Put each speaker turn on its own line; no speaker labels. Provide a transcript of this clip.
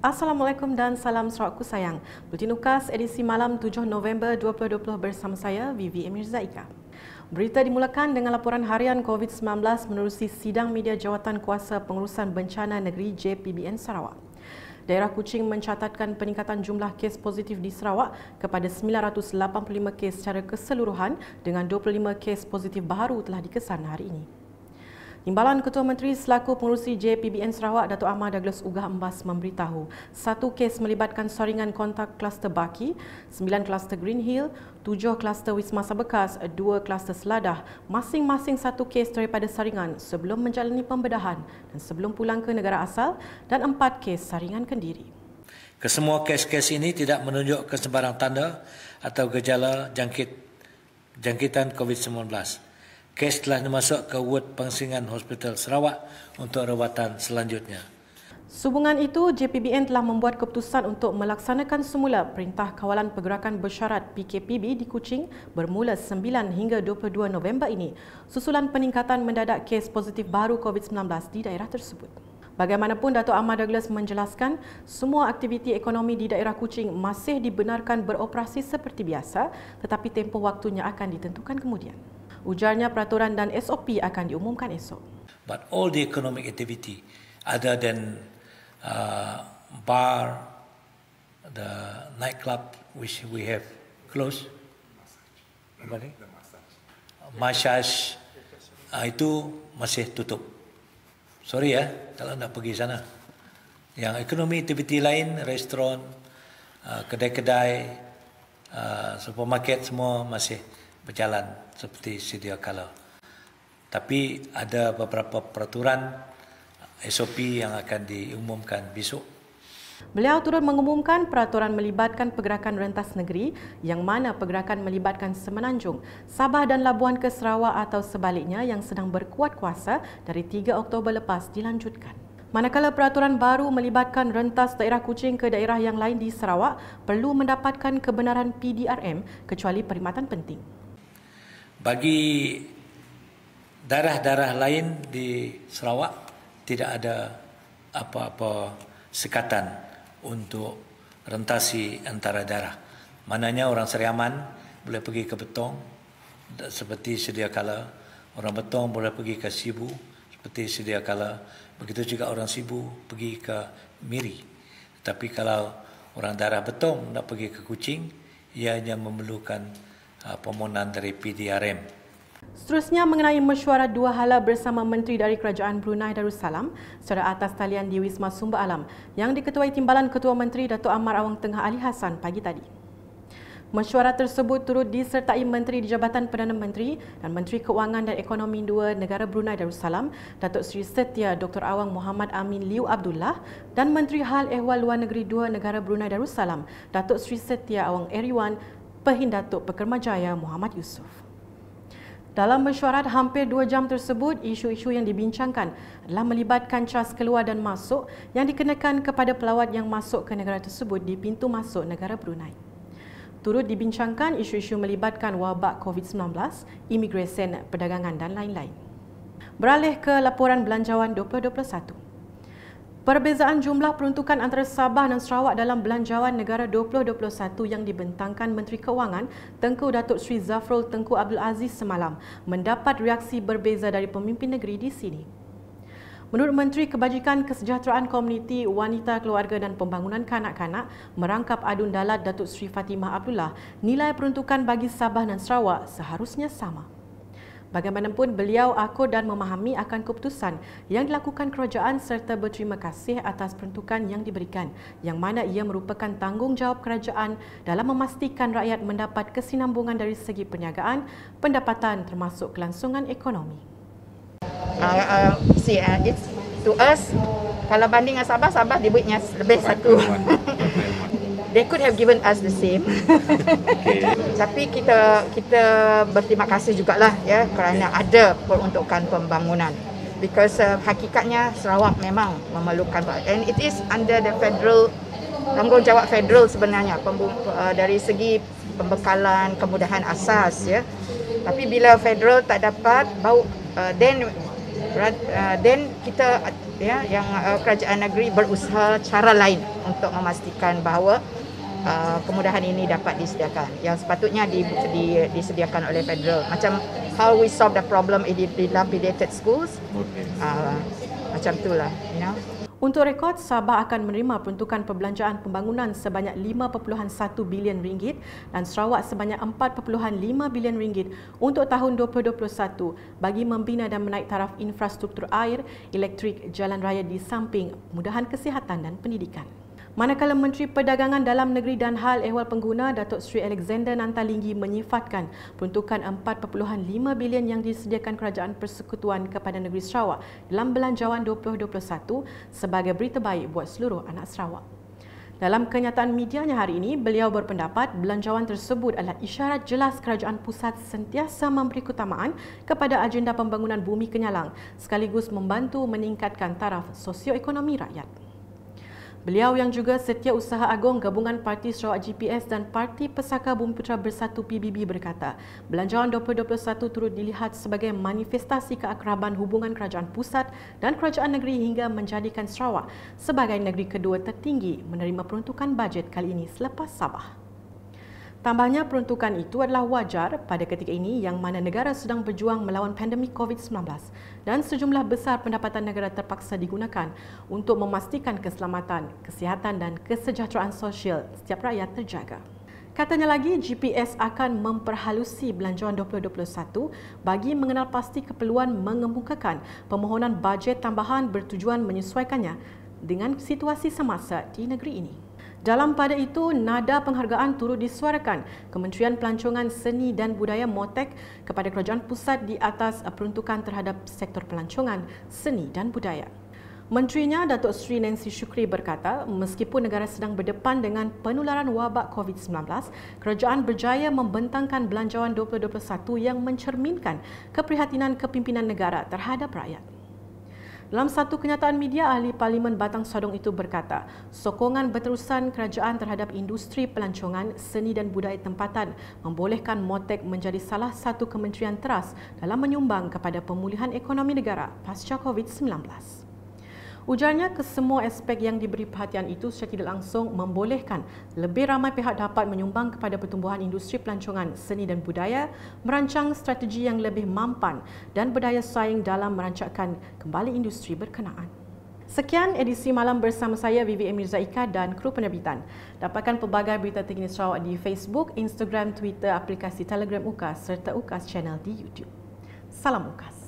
Assalamualaikum dan salam serakku sayang. Bulletin Ukas edisi malam 7 November 2020 bersama saya Vivi Emirza Ika. Berita dimulakan dengan laporan harian COVID-19 menerusi Sidang Media Jawatan Kuasa Pengurusan Bencana Negeri JPBN Sarawak. Daerah Kuching mencatatkan peningkatan jumlah kes positif di Sarawak kepada 985 kes secara keseluruhan dengan 25 kes positif baru telah dikesan hari ini. Timbalan Ketua Menteri selaku pengurusi JPBN Sarawak, Datuk Ahmad Douglas Ugah Embas memberitahu satu kes melibatkan saringan kontak kluster Baki, sembilan kluster Green Hill, tujuh kluster Wisma Sabekas, dua kluster Seladah, masing-masing satu kes daripada saringan sebelum menjalani pembedahan dan sebelum pulang ke negara asal dan empat kes saringan kendiri.
Kesemua kes-kes ini tidak menunjuk kesebarang tanda atau gejala jangkit jangkitan COVID-19. Kes telah dimasuk ke Ward Pengsingan Hospital Sarawak untuk rawatan selanjutnya.
Sehubungan itu, JPBN telah membuat keputusan untuk melaksanakan semula Perintah Kawalan Pergerakan Bersyarat PKPB di Kuching bermula 9 hingga 22 November ini susulan peningkatan mendadak kes positif baru COVID-19 di daerah tersebut. Bagaimanapun, Datuk Ahmad Douglas menjelaskan semua aktiviti ekonomi di daerah Kuching masih dibenarkan beroperasi seperti biasa tetapi tempoh waktunya akan ditentukan kemudian. Ujarnya peraturan dan SOP akan diumumkan esok.
But all the economic activity other than uh, bar, the nightclub which we have closed, Kembali? Masyaj uh, ah, itu masih tutup. Sorry ya kalau nak pergi sana. Yang ekonomi activity lain, restoran, ah, kedai-kedai, ah, supermarket semua masih berjalan seperti sedia kala. Tapi ada beberapa peraturan SOP yang akan diumumkan besok.
Beliau turut mengumumkan peraturan melibatkan pergerakan rentas negeri yang mana pergerakan melibatkan Semenanjung, Sabah dan Labuan ke Sarawak atau sebaliknya yang sedang berkuat kuasa dari 3 Oktober lepas dilanjutkan. Manakala peraturan baru melibatkan rentas daerah Kuching ke daerah yang lain di Sarawak perlu mendapatkan kebenaran PDRM kecuali perkhidmatan penting
bagi darah-darah lain di Sarawak tidak ada apa-apa sekatan untuk rentasi antara darah. Mananya orang Seriaman boleh pergi ke Betong seperti sedia kala. Orang Betong boleh pergi ke Sibu seperti sedia kala. Begitu juga orang Sibu pergi ke Miri. Tapi kalau orang darah Betong nak pergi ke Kuching, hanya memerlukan Ah, permohonan dari PDRM.
Seterusnya mengenai mesyuarat dua hala bersama Menteri dari Kerajaan Brunei Darussalam secara atas talian di Wisma Sumba Alam yang diketuai Timbalan Ketua Menteri Datuk Ammar Awang Tengah Ali Hassan pagi tadi. Mesyuarat tersebut turut disertai Menteri di Jabatan Perdana Menteri dan Menteri Keuangan dan Ekonomi Dua Negara Brunei Darussalam, Datuk Seri Setia Dr. Awang Muhammad Amin Liu Abdullah dan Menteri Hal Ehwal Luar Negeri Dua Negara Brunei Darussalam, Datuk Seri Setia Awang Eriwan Perhin Datuk Pekermajaya Muhammad Yusof. Dalam mesyuarat hampir dua jam tersebut, isu-isu yang dibincangkan adalah melibatkan cas keluar dan masuk yang dikenakan kepada pelawat yang masuk ke negara tersebut di pintu masuk negara Brunei. Turut dibincangkan isu-isu melibatkan wabak COVID-19, imigresen, perdagangan dan lain-lain. Beralih ke laporan belanjawan 2021. Perbezaan jumlah peruntukan antara Sabah dan Sarawak dalam Belanjawan Negara 2021 yang dibentangkan Menteri Keuangan Tengku Datuk Sri Zafrul Tengku Abdul Aziz semalam mendapat reaksi berbeza dari pemimpin negeri di sini. Menurut Menteri Kebajikan Kesejahteraan Komuniti Wanita Keluarga dan Pembangunan Kanak-Kanak merangkap adun dalat Datuk Sri Fatimah Abdullah, nilai peruntukan bagi Sabah dan Sarawak seharusnya sama. Bagaimanapun beliau akur dan memahami akan keputusan yang dilakukan kerajaan serta berterima kasih atas peruntukan yang diberikan yang mana ia merupakan tanggungjawab kerajaan dalam memastikan rakyat mendapat kesinambungan dari segi perniagaan, pendapatan termasuk kelangsungan ekonomi. Uh, uh, see, uh, it's to us, kalau banding dengan Sabah, Sabah dibuatnya lebih satu they could have given us the same. Okay. Tapi kita kita berterima kasih juga lah ya kerana okay. ada peruntukan pembangunan. Because uh, hakikatnya Sarawak memang memerlukan and it is under the federal tanggungjawab federal sebenarnya uh, dari segi pembekalan kemudahan asas ya. Tapi bila federal tak dapat bau uh, then uh, then kita ya yang uh, kerajaan negeri berusaha cara lain untuk memastikan bahawa uh, kemudahan ini dapat disediakan yang sepatutnya di, di, disediakan oleh federal macam how we solve the problem in the dilapidated schools okay. uh, macam itulah you know untuk rekod, Sabah akan menerima peruntukan perbelanjaan pembangunan sebanyak 5.1 bilion ringgit dan Sarawak sebanyak 4.5 bilion ringgit untuk tahun 2021 bagi membina dan menaik taraf infrastruktur air, elektrik, jalan raya di samping mudahan kesihatan dan pendidikan. Manakala Menteri Perdagangan Dalam Negeri dan Hal Ehwal Pengguna Datuk Sri Alexander Nantalingi menyifatkan peruntukan 4.5 bilion yang disediakan Kerajaan Persekutuan kepada Negeri Sarawak dalam Belanjawan 2021 sebagai berita baik buat seluruh anak Sarawak. Dalam kenyataan medianya hari ini, beliau berpendapat belanjawan tersebut adalah isyarat jelas kerajaan pusat sentiasa memberi keutamaan kepada agenda pembangunan bumi kenyalang sekaligus membantu meningkatkan taraf sosioekonomi rakyat. Beliau yang juga setiausaha agung gabungan Parti Sarawak GPS dan Parti Pesaka Bumi Putera Bersatu PBB berkata, belanjawan 2021 turut dilihat sebagai manifestasi keakraban hubungan kerajaan pusat dan kerajaan negeri hingga menjadikan Sarawak sebagai negeri kedua tertinggi menerima peruntukan bajet kali ini selepas Sabah. Tambahnya peruntukan itu adalah wajar pada ketika ini yang mana negara sedang berjuang melawan pandemik COVID-19 dan sejumlah besar pendapatan negara terpaksa digunakan untuk memastikan keselamatan, kesihatan dan kesejahteraan sosial setiap rakyat terjaga. Katanya lagi, GPS akan memperhalusi belanjawan 2021 bagi mengenal pasti keperluan mengemukakan pemohonan bajet tambahan bertujuan menyesuaikannya dengan situasi semasa di negeri ini. Dalam pada itu, nada penghargaan turut disuarakan Kementerian Pelancongan Seni dan Budaya Motek kepada Kerajaan Pusat di atas peruntukan terhadap sektor pelancongan, seni dan budaya. Menterinya Datuk Sri Nancy Shukri berkata, meskipun negara sedang berdepan dengan penularan wabak COVID-19, kerajaan berjaya membentangkan belanjawan 2021 yang mencerminkan keprihatinan kepimpinan negara terhadap rakyat. Dalam satu kenyataan media, ahli Parlimen Batang Sodong itu berkata, sokongan berterusan kerajaan terhadap industri pelancongan, seni dan budaya tempatan membolehkan Motek menjadi salah satu kementerian teras dalam menyumbang kepada pemulihan ekonomi negara pasca COVID-19. Ujarnya, kesemua aspek yang diberi perhatian itu secara tidak langsung membolehkan lebih ramai pihak dapat menyumbang kepada pertumbuhan industri pelancongan seni dan budaya, merancang strategi yang lebih mampan dan berdaya saing dalam merancangkan kembali industri berkenaan. Sekian edisi malam bersama saya Vivi Emirza Ika dan kru penerbitan. Dapatkan pelbagai berita terkini Sarawak di Facebook, Instagram, Twitter, aplikasi Telegram UKAS serta UKAS channel di YouTube. Salam UKAS.